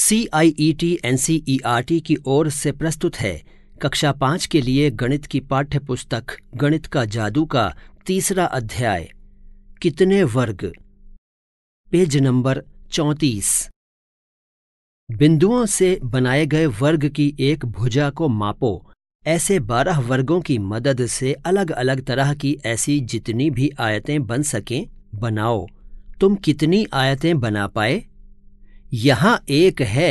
C I E T N C E R T की ओर से प्रस्तुत है कक्षा पाँच के लिए गणित की पाठ्य पुस्तक गणित का जादू का तीसरा अध्याय कितने वर्ग पेज नंबर चौंतीस बिंदुओं से बनाए गए वर्ग की एक भुजा को मापो ऐसे बारह वर्गों की मदद से अलग अलग तरह की ऐसी जितनी भी आयतें बन सकें बनाओ तुम कितनी आयतें बना पाए यहां एक है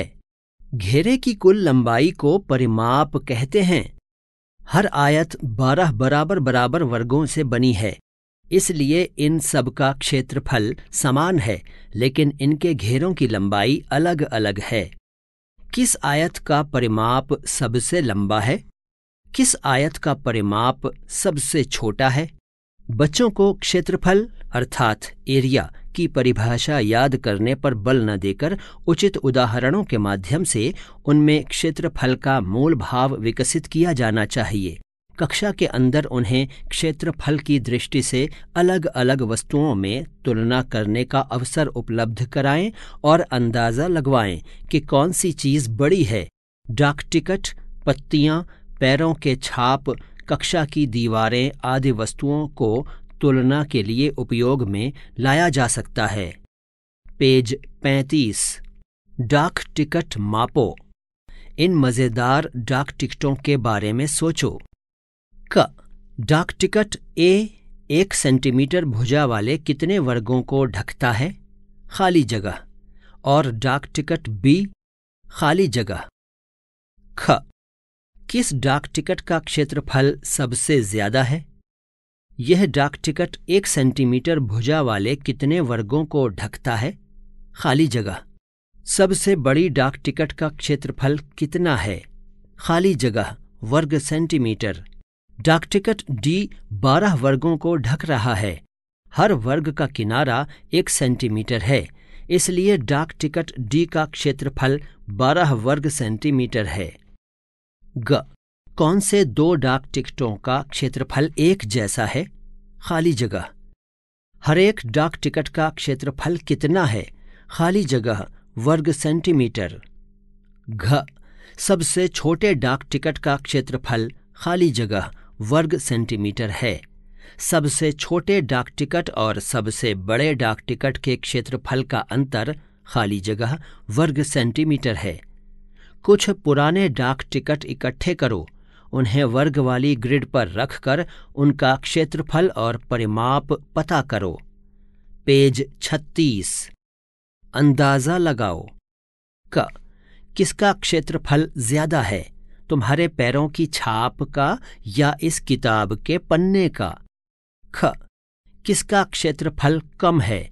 घेरे की कुल लंबाई को परिमाप कहते हैं हर आयत बारह बराबर बराबर वर्गों से बनी है इसलिए इन सब का क्षेत्रफल समान है लेकिन इनके घेरों की लंबाई अलग अलग है किस आयत का परिमाप सबसे लंबा है किस आयत का परिमाप सबसे छोटा है बच्चों को क्षेत्रफल अर्थात एरिया की परिभाषा याद करने पर बल न देकर उचित उदाहरणों के माध्यम से उनमें क्षेत्रफल का मूल भाव विकसित किया जाना चाहिए कक्षा के अंदर उन्हें क्षेत्रफल की दृष्टि से अलग अलग वस्तुओं में तुलना करने का अवसर उपलब्ध कराएं और अंदाज़ा लगवाएं कि कौन सी चीज़ बड़ी है डाक टिकट पत्तियां पैरों के छाप कक्षा की दीवारें आदि वस्तुओं को तुलना के लिए उपयोग में लाया जा सकता है पेज 35 डाक टिकट मापो इन मज़ेदार डाक टिकटों के बारे में सोचो क डाक टिकट ए एक सेंटीमीटर भुजा वाले कितने वर्गों को ढकता है खाली जगह और डाक टिकट बी खाली जगह ख किस डाक टिकट का क्षेत्रफल सबसे ज्यादा है यह डाक टिकट एक सेंटीमीटर भुजा वाले कितने वर्गों को ढकता है खाली जगह सबसे बड़ी डाक टिकट का क्षेत्रफल कितना है खाली जगह वर्ग सेंटीमीटर डाक टिकट डी बारह वर्गों को ढक रहा है हर वर्ग का किनारा एक सेंटीमीटर है इसलिए डाक टिकट डी का क्षेत्रफल बारह वर्ग सेंटीमीटर है ग कौन से दो डाक टिकटों का क्षेत्रफल एक जैसा है खाली जगह हर एक डाक टिकट का क्षेत्रफल कितना है खाली जगह वर्ग सेंटीमीटर घ सबसे छोटे डाक टिकट का क्षेत्रफल खाली जगह वर्ग सेंटीमीटर है सबसे छोटे डाक टिकट और सबसे बड़े डाक टिकट के क्षेत्रफल का अंतर खाली जगह वर्ग सेंटीमीटर है कुछ पुराने डाक टिकट इकट्ठे करो उन्हें वर्ग वाली ग्रिड पर रखकर उनका क्षेत्रफल और परिमाप पता करो पेज 36 अंदाजा लगाओ क किसका क्षेत्रफल ज्यादा है तुम्हारे पैरों की छाप का या इस किताब के पन्ने का ख किसका क्षेत्रफल कम है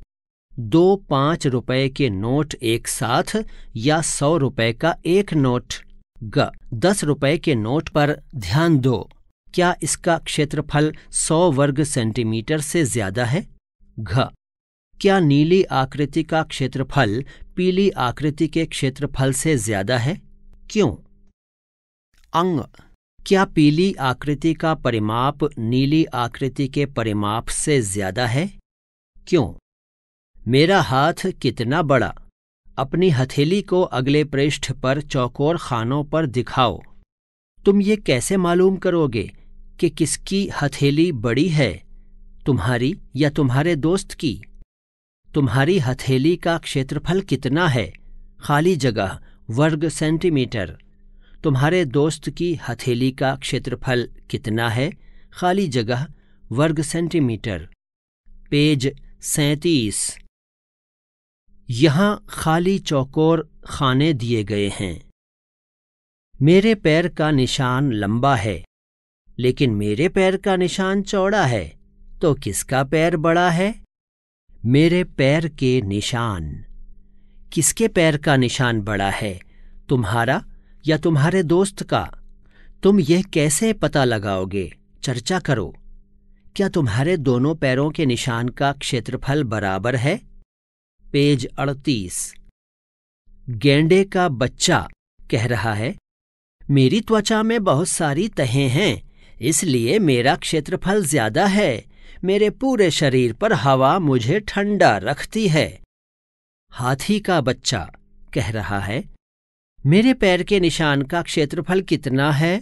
दो पांच रुपए के नोट एक साथ या सौ रुपए का एक नोट ग दस रुपए के नोट पर ध्यान दो क्या इसका क्षेत्रफल सौ वर्ग सेंटीमीटर से ज्यादा है घ क्या नीली आकृति का क्षेत्रफल पीली आकृति के क्षेत्रफल से ज्यादा है क्यों अंग क्या पीली आकृति का परिमाप नीली आकृति के परिमाप से ज्यादा है क्यों मेरा हाथ कितना बड़ा अपनी हथेली को अगले पृष्ठ पर चौकोर खानों पर दिखाओ तुम ये कैसे मालूम करोगे कि किसकी हथेली बड़ी है तुम्हारी या तुम्हारे दोस्त की तुम्हारी हथेली का क्षेत्रफल कितना है खाली जगह वर्ग सेंटीमीटर तुम्हारे दोस्त की हथेली का क्षेत्रफल कितना है खाली जगह वर्ग सेंटीमीटर पेज सैंतीस यहाँ खाली चौकोर खाने दिए गए हैं मेरे पैर का निशान लंबा है लेकिन मेरे पैर का निशान चौड़ा है तो किसका पैर बड़ा है मेरे पैर के निशान किसके पैर का निशान बड़ा है तुम्हारा या तुम्हारे दोस्त का तुम यह कैसे पता लगाओगे चर्चा करो क्या तुम्हारे दोनों पैरों के निशान का क्षेत्रफल बराबर है पेज 38 गेंडे का बच्चा कह रहा है मेरी त्वचा में बहुत सारी तहें हैं इसलिए मेरा क्षेत्रफल ज्यादा है मेरे पूरे शरीर पर हवा मुझे ठंडा रखती है हाथी का बच्चा कह रहा है मेरे पैर के निशान का क्षेत्रफल कितना है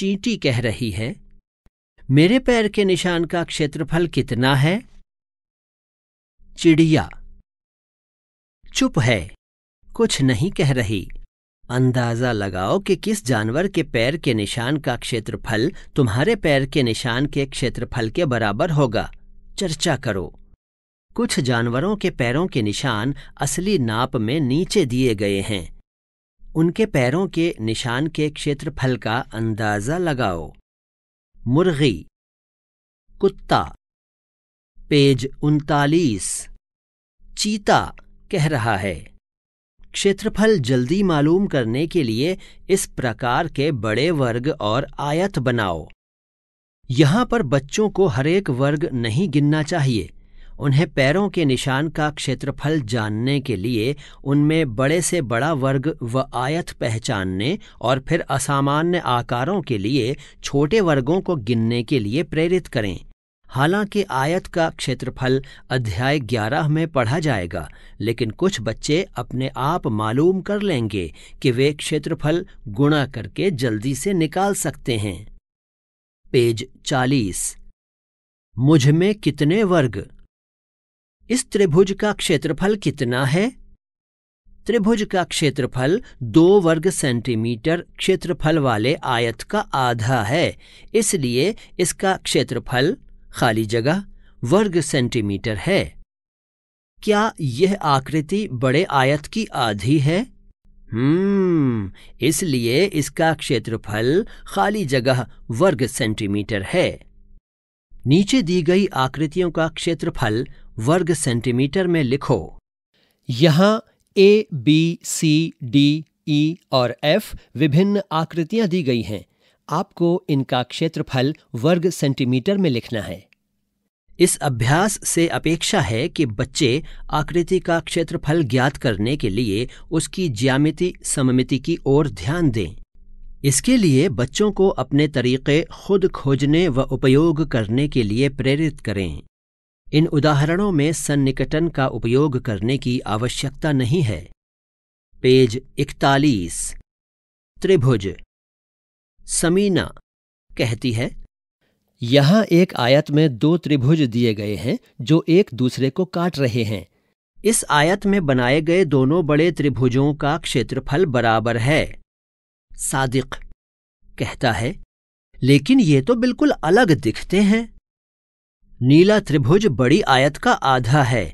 चींटी कह रही है मेरे पैर के निशान का क्षेत्रफल कितना है चिड़िया चुप है कुछ नहीं कह रही अंदाजा लगाओ कि किस जानवर के पैर के निशान का क्षेत्रफल तुम्हारे पैर के निशान के क्षेत्रफल के बराबर होगा चर्चा करो कुछ जानवरों के पैरों के निशान असली नाप में नीचे दिए गए हैं उनके पैरों के निशान के क्षेत्रफल का अंदाजा लगाओ मुर्गी कुत्ता पेज उनतालीस चीता कह रहा है क्षेत्रफल जल्दी मालूम करने के लिए इस प्रकार के बड़े वर्ग और आयत बनाओ यहाँ पर बच्चों को हरेक वर्ग नहीं गिनना चाहिए उन्हें पैरों के निशान का क्षेत्रफल जानने के लिए उनमें बड़े से बड़ा वर्ग व आयत पहचानने और फिर असामान्य आकारों के लिए छोटे वर्गों को गिनने के लिए प्रेरित करें हालांकि आयत का क्षेत्रफल अध्याय 11 में पढ़ा जाएगा लेकिन कुछ बच्चे अपने आप मालूम कर लेंगे कि वे क्षेत्रफल गुणा करके जल्दी से निकाल सकते हैं पेज 40 मुझ में कितने वर्ग इस त्रिभुज का क्षेत्रफल कितना है त्रिभुज का क्षेत्रफल दो वर्ग सेंटीमीटर क्षेत्रफल वाले आयत का आधा है इसलिए इसका क्षेत्रफल खाली जगह वर्ग सेंटीमीटर है क्या यह आकृति बड़े आयत की आधी है हम्म इसलिए इसका क्षेत्रफल खाली जगह वर्ग सेंटीमीटर है नीचे दी गई आकृतियों का क्षेत्रफल वर्ग सेंटीमीटर में लिखो यहां A B C D E और एफ विभिन्न आकृतियां दी गई हैं आपको इनका क्षेत्रफल वर्ग सेंटीमीटर में लिखना है इस अभ्यास से अपेक्षा है कि बच्चे आकृति का क्षेत्रफल ज्ञात करने के लिए उसकी ज्यामिति सममिति की ओर ध्यान दें इसके लिए बच्चों को अपने तरीके खुद खोजने व उपयोग करने के लिए प्रेरित करें इन उदाहरणों में सन्निकटन का उपयोग करने की आवश्यकता नहीं है पेज इकतालीस त्रिभुज समीना कहती है यहाँ एक आयत में दो त्रिभुज दिए गए हैं जो एक दूसरे को काट रहे हैं इस आयत में बनाए गए दोनों बड़े त्रिभुजों का क्षेत्रफल बराबर है सादिक कहता है लेकिन ये तो बिल्कुल अलग दिखते हैं नीला त्रिभुज बड़ी आयत का आधा है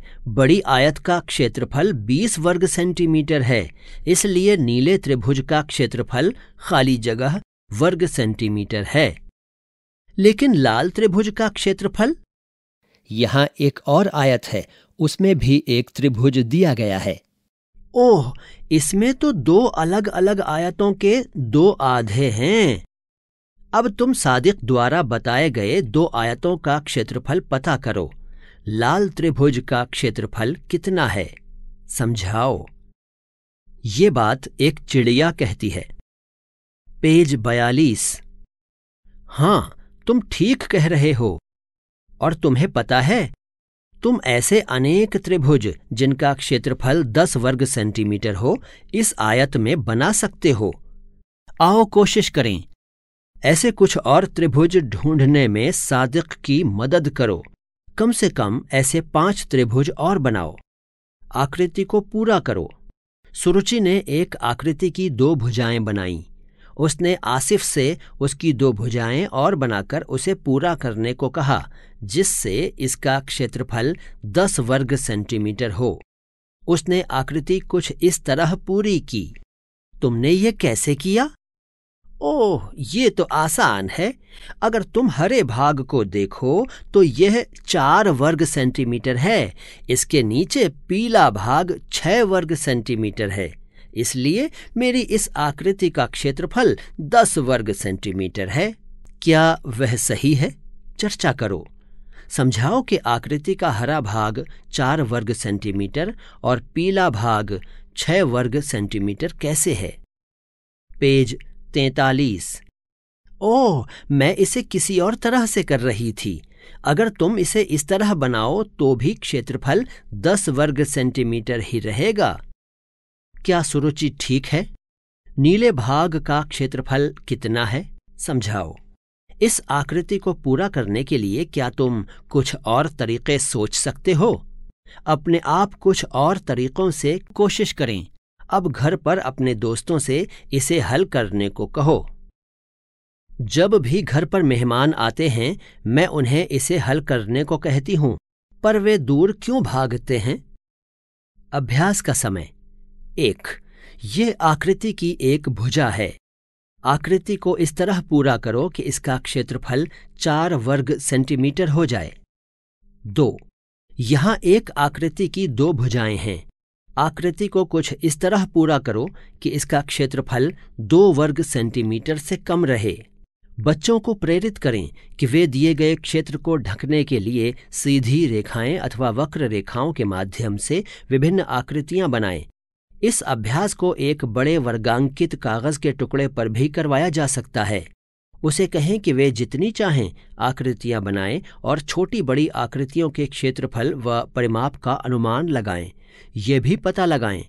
बड़ी आयत का क्षेत्रफल 20 वर्ग सेंटीमीटर है इसलिए नीले त्रिभुज का क्षेत्रफल खाली जगह वर्ग सेंटीमीटर है लेकिन लाल त्रिभुज का क्षेत्रफल यहां एक और आयत है उसमें भी एक त्रिभुज दिया गया है ओह इसमें तो दो अलग अलग आयतों के दो आधे हैं अब तुम सादिक द्वारा बताए गए दो आयतों का क्षेत्रफल पता करो लाल त्रिभुज का क्षेत्रफल कितना है समझाओ ये बात एक चिड़िया कहती है पेज बयालीस हाँ तुम ठीक कह रहे हो और तुम्हें पता है तुम ऐसे अनेक त्रिभुज जिनका क्षेत्रफल दस वर्ग सेंटीमीटर हो इस आयत में बना सकते हो आओ कोशिश करें ऐसे कुछ और त्रिभुज ढूंढने में सादिक की मदद करो कम से कम ऐसे पांच त्रिभुज और बनाओ आकृति को पूरा करो सुरुचि ने एक आकृति की दो भुजाएं बनाईं उसने आसिफ से उसकी दो भुजाएं और बनाकर उसे पूरा करने को कहा जिससे इसका क्षेत्रफल दस वर्ग सेंटीमीटर हो उसने आकृति कुछ इस तरह पूरी की तुमने ये कैसे किया ओह ये तो आसान है अगर तुम हरे भाग को देखो तो यह चार वर्ग सेंटीमीटर है इसके नीचे पीला भाग छह वर्ग सेंटीमीटर है इसलिए मेरी इस आकृति का क्षेत्रफल दस वर्ग सेंटीमीटर है क्या वह सही है चर्चा करो समझाओ कि आकृति का हरा भाग चार वर्ग सेंटीमीटर और पीला भाग छह वर्ग सेंटीमीटर कैसे है पेज तैतालीस ओह मैं इसे किसी और तरह से कर रही थी अगर तुम इसे इस तरह बनाओ तो भी क्षेत्रफल दस वर्ग सेंटीमीटर ही रहेगा क्या सुरुचि ठीक है नीले भाग का क्षेत्रफल कितना है समझाओ इस आकृति को पूरा करने के लिए क्या तुम कुछ और तरीके सोच सकते हो अपने आप कुछ और तरीकों से कोशिश करें अब घर पर अपने दोस्तों से इसे हल करने को कहो जब भी घर पर मेहमान आते हैं मैं उन्हें इसे हल करने को कहती हूं पर वे दूर क्यों भागते हैं अभ्यास का समय एक ये आकृति की एक भुजा है आकृति को इस तरह पूरा करो कि इसका क्षेत्रफल चार वर्ग सेंटीमीटर हो जाए दो यहाँ एक आकृति की दो भुजाएं हैं आकृति को कुछ इस तरह पूरा करो कि इसका क्षेत्रफल दो वर्ग सेंटीमीटर से कम रहे बच्चों को प्रेरित करें कि वे दिए गए क्षेत्र को ढकने के लिए सीधी रेखाएं अथवा वक्र रेखाओं के माध्यम से विभिन्न आकृतियां बनाएं इस अभ्यास को एक बड़े वर्गांकित कागज के टुकड़े पर भी करवाया जा सकता है उसे कहें कि वे जितनी चाहें आकृतियां बनाएं और छोटी बड़ी आकृतियों के क्षेत्रफल व परिमाप का अनुमान लगाएं ये भी पता लगाएं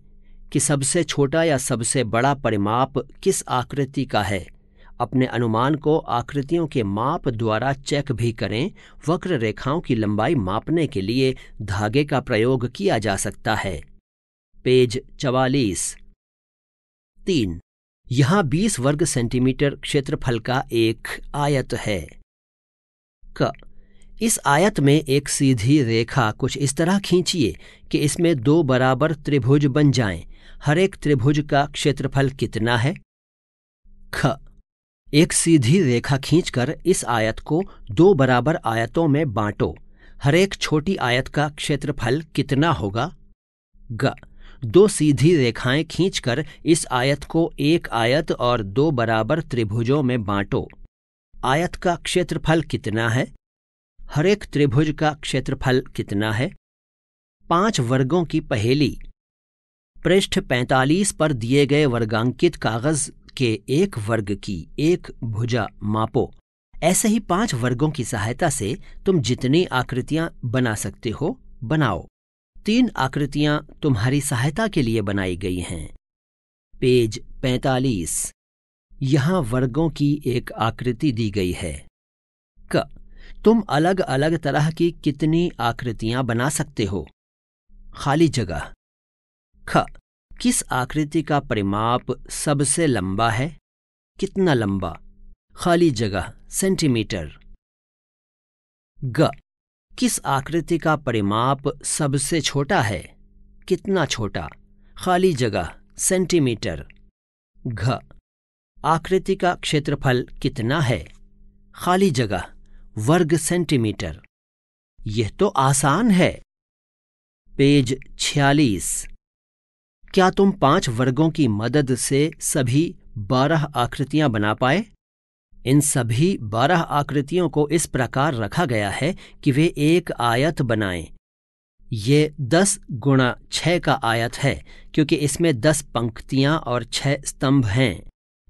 कि सबसे छोटा या सबसे बड़ा परिमाप किस आकृति का है अपने अनुमान को आकृतियों के माप द्वारा चेक भी करें वक्र रेखाओं की लंबाई मापने के लिए धागे का प्रयोग किया जा सकता है पेज चवालीस तीन यहां बीस वर्ग सेंटीमीटर क्षेत्रफल का एक आयत है क इस आयत में एक सीधी रेखा कुछ इस तरह खींचिए कि इसमें दो बराबर त्रिभुज बन जाएं। हर एक त्रिभुज का क्षेत्रफल कितना है ख एक सीधी रेखा खींचकर इस आयत को दो बराबर आयतों में बांटो हर एक छोटी आयत का क्षेत्रफल कितना होगा ग दो सीधी रेखाएं खींचकर इस आयत को एक आयत और दो बराबर त्रिभुजों में बांटो आयत का क्षेत्रफल कितना है हरेक त्रिभुज का क्षेत्रफल कितना है पांच वर्गों की पहेली पृष्ठ 45 पर दिए गए वर्गांकित कागज के एक वर्ग की एक भुजा मापो ऐसे ही पांच वर्गों की सहायता से तुम जितनी आकृतियां बना सकते हो बनाओ तीन आकृतियां तुम्हारी सहायता के लिए बनाई गई हैं पेज 45 यहां वर्गों की एक आकृति दी गई है क तुम अलग अलग तरह की कितनी आकृतियां बना सकते हो खाली जगह ख किस आकृति का परिमाप सबसे लंबा है कितना लंबा खाली जगह सेंटीमीटर ग किस आकृति का परिमाप सबसे छोटा है कितना छोटा खाली जगह सेंटीमीटर घ आकृति का क्षेत्रफल कितना है खाली जगह वर्ग सेंटीमीटर यह तो आसान है पेज छियालीस क्या तुम पांच वर्गों की मदद से सभी बारह आकृतियां बना पाए इन सभी बारह आकृतियों को इस प्रकार रखा गया है कि वे एक आयत बनाएं। ये दस गुणा छह का आयत है क्योंकि इसमें दस पंक्तियां और छह स्तंभ हैं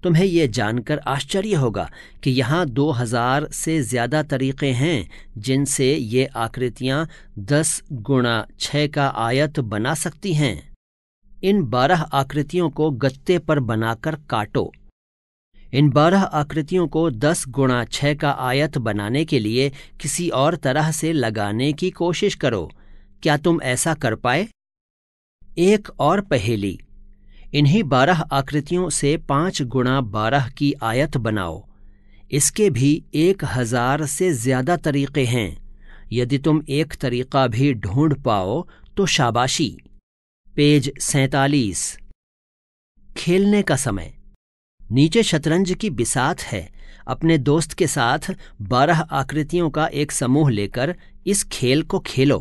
तुम्हें ये जानकर आश्चर्य होगा कि यहाँ दो हजार से ज़्यादा तरीक़े हैं जिनसे ये आकृतियाँ दस गुणा छह का आयत बना सकती हैं इन बारह आकृतियों को गत्ते पर बनाकर काटो इन बारह आकृतियों को दस गुणा छः का आयत बनाने के लिए किसी और तरह से लगाने की कोशिश करो क्या तुम ऐसा कर पाए एक और पहेली इन्हीं बारह आकृतियों से पांच गुणा बारह की आयत बनाओ इसके भी एक हजार से ज्यादा तरीके हैं यदि तुम एक तरीका भी ढूंढ पाओ तो शाबाशी पेज सैतालीस खेलने का समय नीचे शतरंज की बिसात है अपने दोस्त के साथ बारह आकृतियों का एक समूह लेकर इस खेल को खेलो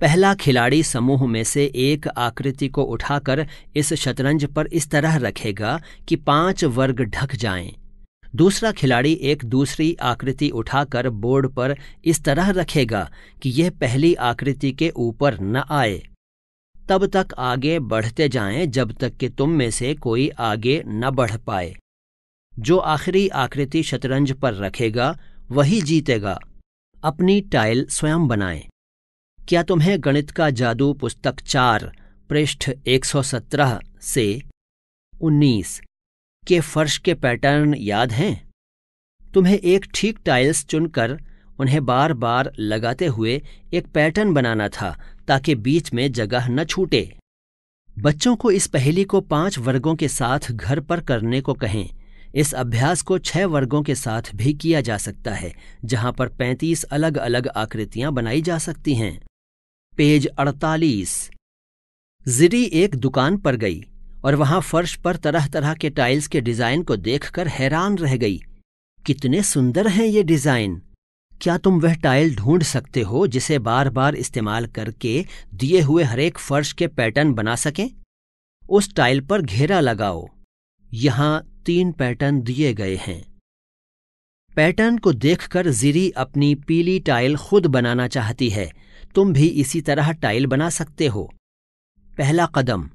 पहला खिलाड़ी समूह में से एक आकृति को उठाकर इस शतरंज पर इस तरह रखेगा कि पांच वर्ग ढक जाएं। दूसरा खिलाड़ी एक दूसरी आकृति उठाकर बोर्ड पर इस तरह रखेगा कि यह पहली आकृति के ऊपर न आए तब तक आगे बढ़ते जाएं जब तक कि तुम में से कोई आगे न बढ़ पाए जो आखिरी आकृति शतरंज पर रखेगा वही जीतेगा अपनी टाइल स्वयं बनाएं क्या तुम्हें गणित का जादू पुस्तक चार पृष्ठ 117 से 19 के फर्श के पैटर्न याद हैं तुम्हें एक ठीक टाइल्स चुनकर उन्हें बार बार लगाते हुए एक पैटर्न बनाना था ताकि बीच में जगह न छूटे बच्चों को इस पहेली को पांच वर्गों के साथ घर पर करने को कहें इस अभ्यास को छह वर्गों के साथ भी किया जा सकता है जहां पर पैंतीस अलग अलग आकृतियां बनाई जा सकती हैं पेज 48 जिरी एक दुकान पर गई और वहां फर्श पर तरह तरह के टाइल्स के डिजाइन को देखकर हैरान रह गई कितने सुंदर हैं ये डिजाइन क्या तुम वह टाइल ढूंढ सकते हो जिसे बार बार इस्तेमाल करके दिए हुए हरेक फर्श के पैटर्न बना सकें उस टाइल पर घेरा लगाओ यहाँ तीन पैटर्न दिए गए हैं पैटर्न को देखकर जिरी अपनी पीली टाइल खुद बनाना चाहती है तुम भी इसी तरह टाइल बना सकते हो पहला कदम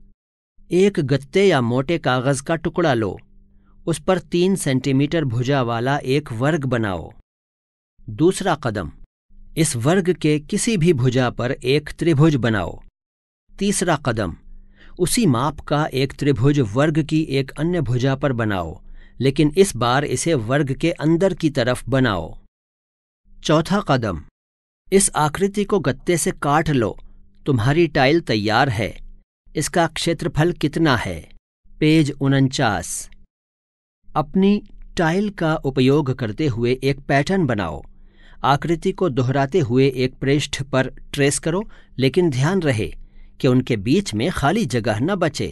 एक गत्ते या मोटे कागज का टुकड़ा लो उस पर तीन सेंटीमीटर भुजा वाला एक वर्ग बनाओ दूसरा कदम इस वर्ग के किसी भी भुजा पर एक त्रिभुज बनाओ तीसरा कदम उसी माप का एक त्रिभुज वर्ग की एक अन्य भुजा पर बनाओ लेकिन इस बार इसे वर्ग के अंदर की तरफ बनाओ चौथा कदम इस आकृति को गत्ते से काट लो तुम्हारी टाइल तैयार है इसका क्षेत्रफल कितना है पेज उनचास अपनी टाइल का उपयोग करते हुए एक पैटर्न बनाओ आकृति को दोहराते हुए एक पृष्ठ पर ट्रेस करो लेकिन ध्यान रहे कि उनके बीच में खाली जगह न बचे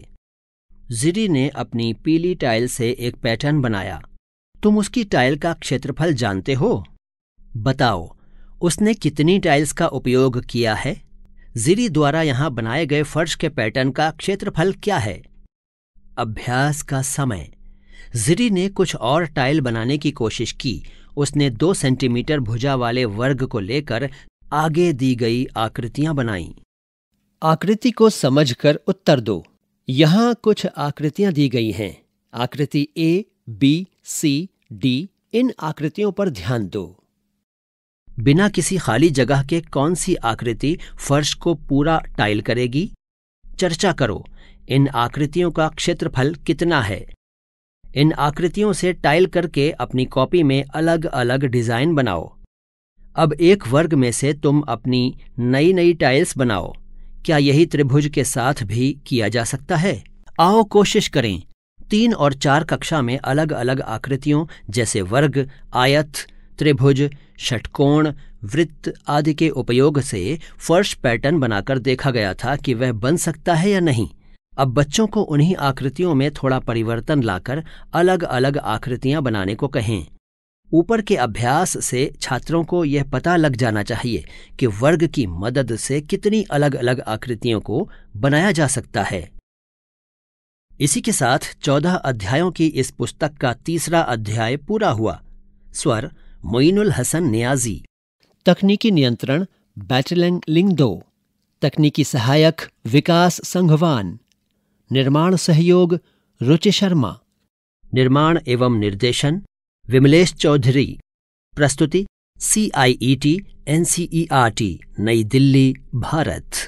जिरी ने अपनी पीली टाइल से एक पैटर्न बनाया तुम उसकी टाइल का क्षेत्रफल जानते हो बताओ उसने कितनी टाइल्स का उपयोग किया है जिरी द्वारा यहां बनाए गए फर्श के पैटर्न का क्षेत्रफल क्या है अभ्यास का समय जिरी ने कुछ और टाइल बनाने की कोशिश की उसने दो सेंटीमीटर भुजा वाले वर्ग को लेकर आगे दी गई आकृतियां बनाई आकृति को समझकर उत्तर दो यहां कुछ आकृतियां दी गई हैं आकृति ए बी सी डी इन आकृतियों पर ध्यान दो बिना किसी खाली जगह के कौन सी आकृति फर्श को पूरा टाइल करेगी चर्चा करो इन आकृतियों का क्षेत्रफल कितना है इन आकृतियों से टाइल करके अपनी कॉपी में अलग अलग डिज़ाइन बनाओ अब एक वर्ग में से तुम अपनी नई नई टाइल्स बनाओ क्या यही त्रिभुज के साथ भी किया जा सकता है आओ कोशिश करें तीन और चार कक्षा में अलग अलग आकृतियों जैसे वर्ग आयत त्रिभुज षटकोण वृत्त आदि के उपयोग से फर्श पैटर्न बनाकर देखा गया था कि वह बन सकता है या नहीं अब बच्चों को उन्हीं आकृतियों में थोड़ा परिवर्तन लाकर अलग अलग आकृतियां बनाने को कहें ऊपर के अभ्यास से छात्रों को यह पता लग जाना चाहिए कि वर्ग की मदद से कितनी अलग अलग आकृतियों को बनाया जा सकता है इसी के साथ चौदह अध्यायों की इस पुस्तक का तीसरा अध्याय पूरा हुआ स्वर मोइनुल हसन नियाजी तकनीकी नियंत्रण लिंग लिंगदो तकनीकी सहायक विकास संघवान निर्माण सहयोग रुचि शर्मा निर्माण एवं निर्देशन विमलेश चौधरी प्रस्तुति C I E T N C E R T नई दिल्ली भारत